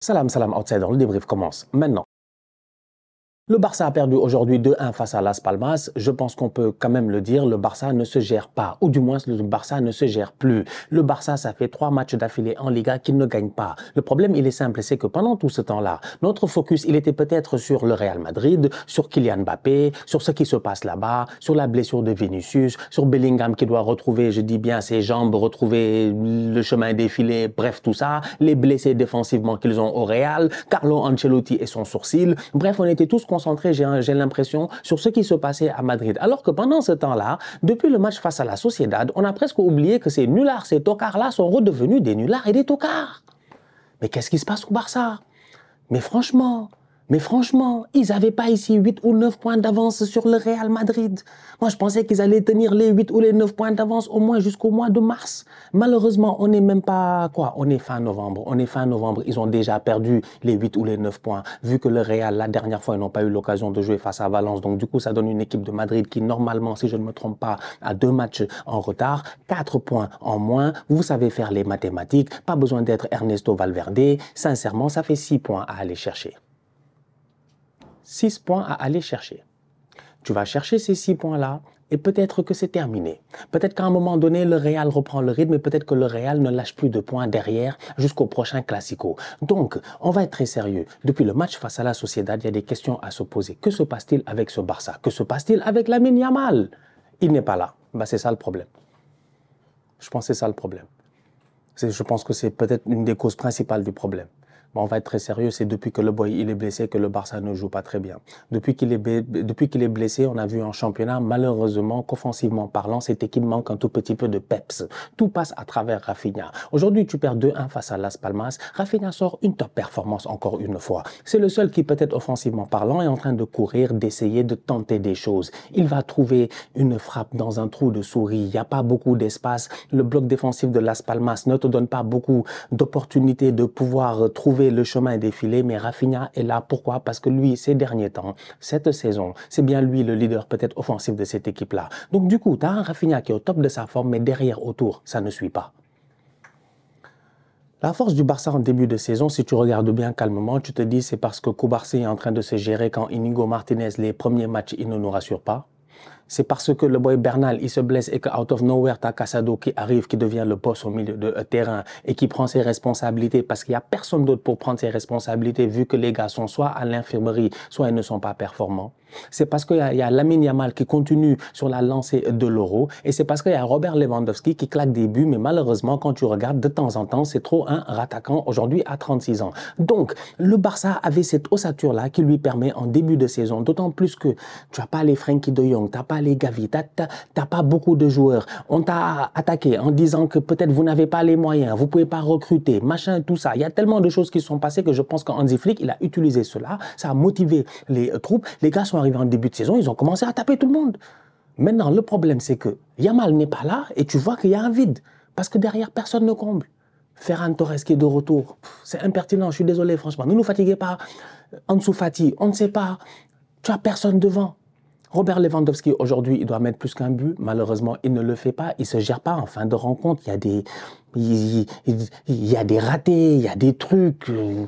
Salam, salam, outsider, le débrief commence maintenant. Le Barça a perdu aujourd'hui 2-1 face à Las Palmas. Je pense qu'on peut quand même le dire, le Barça ne se gère pas, ou du moins le Barça ne se gère plus. Le Barça, ça fait trois matchs d'affilée en Liga qu'il ne gagne pas. Le problème, il est simple, c'est que pendant tout ce temps-là, notre focus, il était peut-être sur le Real Madrid, sur Kylian Mbappé, sur ce qui se passe là-bas, sur la blessure de Vinicius, sur Bellingham qui doit retrouver, je dis bien, ses jambes, retrouver le chemin défilé, bref, tout ça, les blessés défensivement qu'ils ont au Real, Carlo Ancelotti et son sourcil. Bref, on était tous concentré, j'ai l'impression, sur ce qui se passait à Madrid. Alors que pendant ce temps-là, depuis le match face à la Sociedad, on a presque oublié que ces nullards, ces tocards-là sont redevenus des nullards et des tocards. Mais qu'est-ce qui se passe au Barça Mais franchement, mais franchement, ils n'avaient pas ici 8 ou 9 points d'avance sur le Real Madrid. Moi, je pensais qu'ils allaient tenir les 8 ou les 9 points d'avance au moins jusqu'au mois de mars. Malheureusement, on n'est même pas, quoi, on est fin novembre. On est fin novembre. Ils ont déjà perdu les 8 ou les 9 points. Vu que le Real, la dernière fois, ils n'ont pas eu l'occasion de jouer face à Valence. Donc, du coup, ça donne une équipe de Madrid qui, normalement, si je ne me trompe pas, a deux matchs en retard, 4 points en moins. Vous savez faire les mathématiques. Pas besoin d'être Ernesto Valverde. Sincèrement, ça fait 6 points à aller chercher. Six points à aller chercher. Tu vas chercher ces six points-là et peut-être que c'est terminé. Peut-être qu'à un moment donné, le Real reprend le rythme et peut-être que le Real ne lâche plus de points derrière jusqu'au prochain Classico. Donc, on va être très sérieux. Depuis le match face à la Sociedad, il y a des questions à se poser. Que se passe-t-il avec ce Barça Que se passe-t-il avec la Yamal Il n'est pas là. Bah, c'est ça le problème. Je pense que c'est ça le problème. Je pense que c'est peut-être une des causes principales du problème on va être très sérieux, c'est depuis que le boy il est blessé que le Barça ne joue pas très bien. Depuis qu'il est, depuis qu'il est blessé, on a vu en championnat, malheureusement, qu'offensivement parlant, cette équipe manque un tout petit peu de peps. Tout passe à travers Rafinha. Aujourd'hui, tu perds 2-1 face à Las Palmas. Rafinha sort une top performance encore une fois. C'est le seul qui, peut-être offensivement parlant, est en train de courir, d'essayer de tenter des choses. Il va trouver une frappe dans un trou de souris. Il n'y a pas beaucoup d'espace. Le bloc défensif de Las Palmas ne te donne pas beaucoup d'opportunités de pouvoir trouver le chemin est défilé, mais Rafinha est là. Pourquoi Parce que lui, ces derniers temps, cette saison, c'est bien lui le leader peut-être offensif de cette équipe-là. Donc du coup, tu as un Rafinha qui est au top de sa forme, mais derrière, autour, ça ne suit pas. La force du Barça en début de saison, si tu regardes bien calmement, tu te dis c'est parce que Koubarsi est en train de se gérer quand Inigo Martinez, les premiers matchs, il ne nous rassure pas c'est parce que le boy Bernal, il se blesse et que out of nowhere, t'as Casado qui arrive, qui devient le boss au milieu de euh, terrain et qui prend ses responsabilités parce qu'il n'y a personne d'autre pour prendre ses responsabilités vu que les gars sont soit à l'infirmerie, soit ils ne sont pas performants. C'est parce qu'il y, a Lamine Yamal qui continue sur la lancée de l'euro et c'est parce qu'il y a Robert Lewandowski qui claque des buts, mais malheureusement, quand tu regardes de temps en temps, c'est trop un rattaquant aujourd'hui à 36 ans. Donc, le Barça avait cette ossature-là qui lui permet en début de saison, d'autant plus que tu n'as pas les Frenkie de Jong, tu n'as pas les Gavi, tu n'as pas beaucoup de joueurs. On t'a attaqué en disant que peut-être vous n'avez pas les moyens, vous pouvez pas recruter, machin, tout ça. Il y a tellement de choses qui sont passées que je pense qu'Andy Flick, il a utilisé cela, ça a motivé les troupes. Les gars sont arrivés en début de saison, ils ont commencé à taper tout le monde. Maintenant, le problème, c'est que Yamal n'est pas là et tu vois qu'il y a un vide. Parce que derrière, personne ne comble. Ferran Torres qui est de retour, c'est impertinent, je suis désolé, franchement. Ne nous fatiguez pas. Euh, se fatigue, on ne sait pas. Tu as personne devant. Robert Lewandowski, aujourd'hui, il doit mettre plus qu'un but. Malheureusement, il ne le fait pas. Il ne se gère pas en fin de rencontre. Il y a des, il, y a des ratés, il y a des trucs. Euh,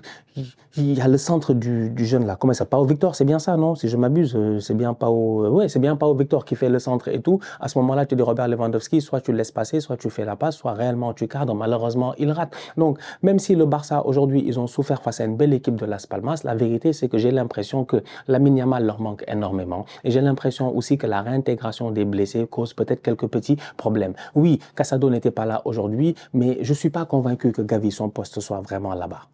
il y a le centre du, jeune là, comment ça Pas au Victor, c'est bien ça, non Si je m'abuse, euh, c'est bien au euh, Ouais, c'est bien au Victor qui fait le centre et tout. À ce moment-là, tu dis Robert Lewandowski, soit tu le laisses passer, soit tu fais la passe, soit réellement tu cadres. Malheureusement, il rate. Donc, même si le Barça aujourd'hui, ils ont souffert face à une belle équipe de Las Palmas, la vérité c'est que j'ai l'impression que la Yamal leur manque énormément et j'ai l'impression aussi que la réintégration des blessés cause peut-être quelques petits problèmes. Oui, Casado n'était pas là aujourd'hui, mais je ne suis pas convaincu que Gavi, son poste soit vraiment là-bas.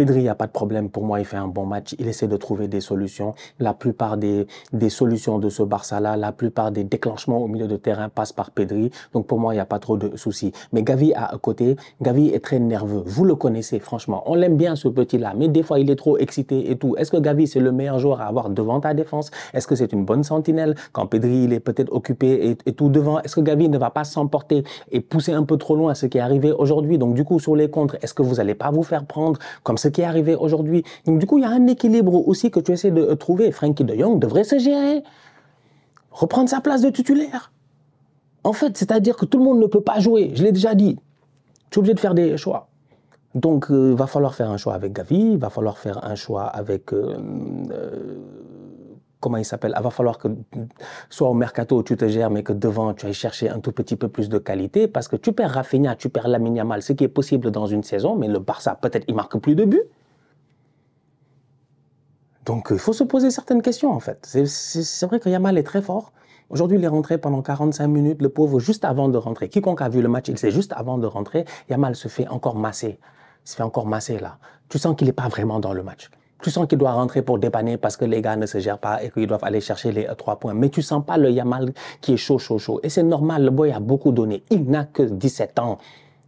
Pedri, il n'y a pas de problème. Pour moi, il fait un bon match. Il essaie de trouver des solutions. La plupart des, des solutions de ce Barça-là, la plupart des déclenchements au milieu de terrain passent par Pedri. Donc pour moi, il n'y a pas trop de soucis. Mais Gavi à côté, Gavi est très nerveux. Vous le connaissez, franchement. On l'aime bien, ce petit-là. Mais des fois, il est trop excité et tout. Est-ce que Gavi, c'est le meilleur joueur à avoir devant ta défense Est-ce que c'est une bonne sentinelle Quand Pedri, il est peut-être occupé et, et tout devant, est-ce que Gavi ne va pas s'emporter et pousser un peu trop loin à ce qui est arrivé aujourd'hui Donc du coup, sur les contres, est-ce que vous n'allez pas vous faire prendre comme c'est qui est arrivé aujourd'hui. du coup, il y a un équilibre aussi que tu essaies de euh, trouver. Frankie de Jong devrait se gérer, reprendre sa place de titulaire. En fait, c'est-à-dire que tout le monde ne peut pas jouer. Je l'ai déjà dit. Tu es obligé de faire des choix. Donc, il euh, va falloir faire un choix avec Gavi, il va falloir faire un choix avec euh, comment il s'appelle, il ah, va falloir que soit au mercato tu te gères, mais que devant tu ailles chercher un tout petit peu plus de qualité, parce que tu perds Rafinha, tu perds Lamine Mal, ce qui est possible dans une saison, mais le Barça peut-être il marque plus de buts. Donc il euh, faut se poser certaines questions en fait. C'est vrai que Yamal est très fort. Aujourd'hui, il est rentré pendant 45 minutes, le pauvre, juste avant de rentrer. Quiconque a vu le match, il sait juste avant de rentrer, Yamal se fait encore masser. Il se fait encore masser là. Tu sens qu'il n'est pas vraiment dans le match tu sens qu'il doit rentrer pour dépanner parce que les gars ne se gèrent pas et qu'ils doivent aller chercher les euh, trois points. Mais tu sens pas le Yamal qui est chaud, chaud, chaud. Et c'est normal, le boy a beaucoup donné. Il n'a que 17 ans.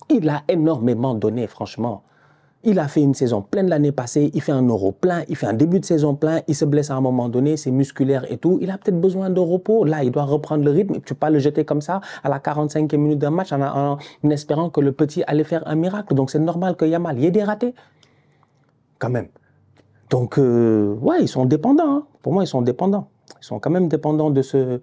Il a énormément donné, franchement. Il a fait une saison pleine l'année passée, il fait un euro plein, il fait un début de saison plein, il se blesse à un moment donné, c'est musculaire et tout. Il a peut-être besoin de repos. Là, il doit reprendre le rythme. Tu peux pas le jeter comme ça à la 45e minute d'un match en, espérant que le petit allait faire un miracle. Donc c'est normal que Yamal y ait des ratés. Quand même. Donc, euh, ouais, ils sont dépendants. Hein. Pour moi, ils sont dépendants. Ils sont quand même dépendants de ce,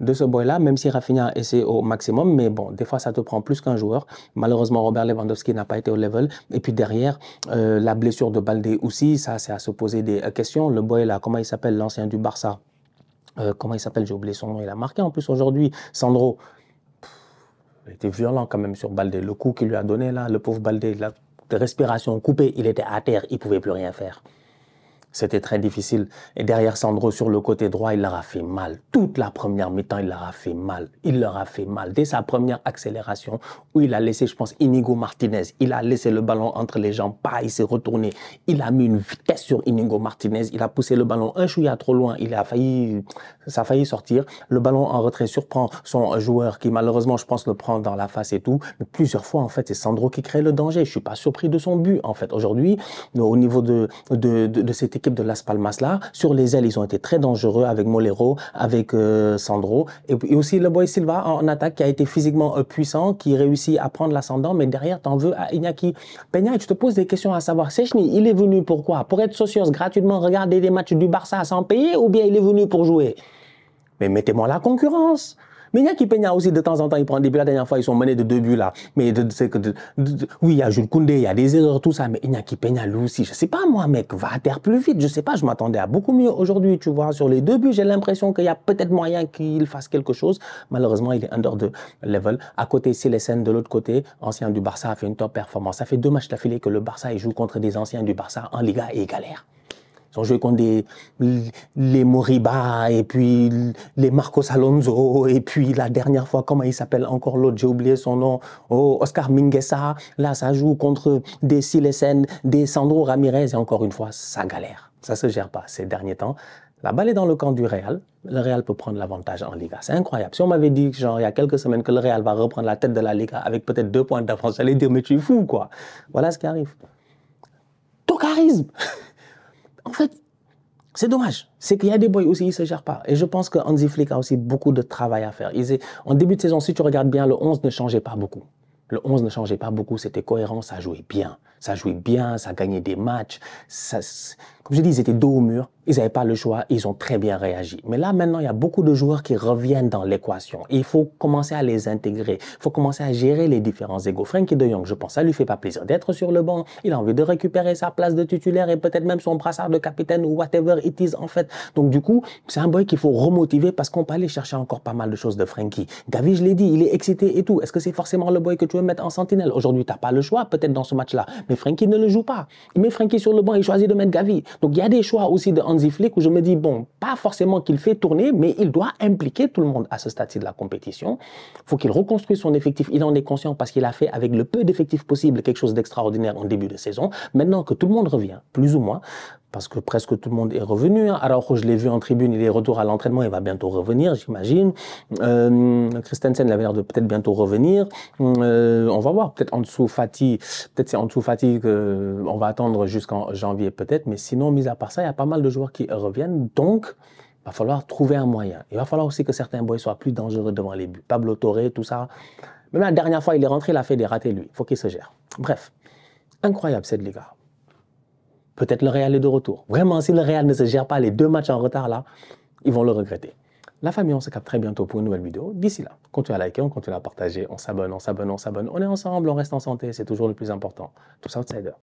de ce boy-là, même si Rafinha essaie au maximum. Mais bon, des fois, ça te prend plus qu'un joueur. Malheureusement, Robert Lewandowski n'a pas été au level. Et puis derrière, euh, la blessure de Baldé aussi, ça, c'est à se poser des euh, questions. Le boy-là, comment il s'appelle, l'ancien du Barça Comment il s'appelle J'ai oublié son nom. Il a marqué en plus aujourd'hui. Sandro. il était violent quand même sur Baldé. Le coup qu'il lui a donné là, le pauvre Baldé, la respiration coupée, il était à terre, il pouvait plus rien faire. C'était très difficile. Et derrière Sandro, sur le côté droit, il leur a fait mal. Toute la première mi-temps, il leur a fait mal. Il leur a fait mal. Dès sa première accélération, où il a laissé, je pense, Inigo Martinez, il a laissé le ballon entre les jambes. Pas, il s'est retourné. Il a mis une vitesse sur Inigo Martinez. Il a poussé le ballon un chouïa trop loin. Il a failli, ça a failli sortir. Le ballon en retrait surprend son joueur qui, malheureusement, je pense, le prend dans la face et tout. Mais plusieurs fois, en fait, c'est Sandro qui crée le danger. Je suis pas surpris de son but, en fait. Aujourd'hui, au niveau de, de, de, équipe de Las Palmas là. Sur les ailes, ils ont été très dangereux avec Molero, avec euh, Sandro. Et, puis aussi le boy Silva en, attaque qui a été physiquement euh, puissant, qui réussit à prendre l'ascendant, mais derrière, t'en veux à Iñaki. Peña, tu te poses des questions à savoir, Sechny, il est venu pourquoi Pour être socios gratuitement, regarder des matchs du Barça sans payer ou bien il est venu pour jouer Mais mettez-moi la concurrence mais qui Peña aussi, de temps en temps, il prend des buts. La dernière fois, ils sont menés de deux buts là. Mais de, oui, il y a Jules Koundé, il y a des erreurs, tout ça. Mais il y qui Peña lui aussi. Je sais pas, moi, mec, va à terre plus vite. Je sais pas, je m'attendais à beaucoup mieux aujourd'hui, tu vois. Sur les deux buts, j'ai l'impression qu'il y a peut-être moyen qu'il fasse quelque chose. Malheureusement, il est under the level. À côté, c'est les scènes de l'autre côté. Ancien du Barça a fait une top performance. Ça fait deux matchs d'affilée que le Barça il joue contre des anciens du Barça en Liga et galère. Ils ont joué contre les Moriba et puis les Marcos Alonso et puis la dernière fois, comment il s'appelle encore l'autre, j'ai oublié son nom, oh, Oscar Minguesa. Là, ça joue contre des Silesen, des Sandro Ramirez et encore une fois, ça galère. Ça se gère pas ces derniers temps. La balle est dans le camp du Real. Le Real peut prendre l'avantage en Liga. C'est incroyable. Si on m'avait dit, genre, il y a quelques semaines, que le Real va reprendre la tête de la Liga avec peut-être deux points d'avance, j'allais dire, mais tu es fou, quoi. Voilà ce qui arrive. Tocarisme en fait, c'est dommage. C'est qu'il y a des boys aussi, ils ne se gèrent pas. Et je pense que Hansi Flick a aussi beaucoup de travail à faire. en début de saison, si tu regardes bien, le 11 ne changeait pas beaucoup. Le 11 ne changeait pas beaucoup, c'était cohérent, ça jouait bien. Ça jouait bien, ça gagnait des matchs. Ça, comme je dis, ils étaient dos au mur, ils n'avaient pas le choix, ils ont très bien réagi. Mais là, maintenant, il y a beaucoup de joueurs qui reviennent dans l'équation. Il faut commencer à les intégrer. Il faut commencer à gérer les différents égaux. Frankie de Jong, je pense, ça lui fait pas plaisir d'être sur le banc. Il a envie de récupérer sa place de titulaire et peut-être même son brassard de capitaine ou whatever it is, en fait. Donc, du coup, c'est un boy qu'il faut remotiver parce qu'on peut aller chercher encore pas mal de choses de Frankie. Gavi, je l'ai dit, il est excité et tout. Est-ce que c'est forcément le boy que tu veux mettre en sentinelle? Aujourd'hui, t'as pas le choix, peut-être dans ce match-là. Mais Frankie ne le joue pas. Il met Frankie sur le banc, il choisit de mettre Gavi. Donc il y a des choix aussi de Hansi Flick où je me dis, bon, pas forcément qu'il fait tourner, mais il doit impliquer tout le monde à ce stade de la compétition. il faut qu'il reconstruise son effectif. Il en est conscient parce qu'il a fait avec le peu d'effectifs possible quelque chose d'extraordinaire en début de saison. Maintenant que tout le monde revient, plus ou moins, parce que presque tout le monde est revenu. Hein. Araujo, je l'ai vu en tribune, il est retour à l'entraînement, il va bientôt revenir, j'imagine. Euh, Christensen il a l'air de peut-être bientôt revenir. Euh, on va voir, peut-être en dessous Fatih, peut-être c'est en dessous Fatih qu'on va attendre jusqu'en janvier peut-être, mais sinon, mis à part ça, il y a pas mal de joueurs qui reviennent, donc il va falloir trouver un moyen. Il va falloir aussi que certains boys soient plus dangereux devant les buts. Pablo Torre, tout ça. Même la dernière fois, il est rentré, il a fait des ratés, lui. il faut qu'il se gère. Bref, incroyable cette Ligue -là. Peut-être le Real est de retour. Vraiment, si le Real ne se gère pas les deux matchs en retard là, ils vont le regretter. La famille, on se capte très bientôt pour une nouvelle vidéo. D'ici là, continuez à liker, on continue à partager, on s'abonne, on s'abonne, on s'abonne. On est ensemble, on reste en santé, c'est toujours le plus important. Tous outsiders.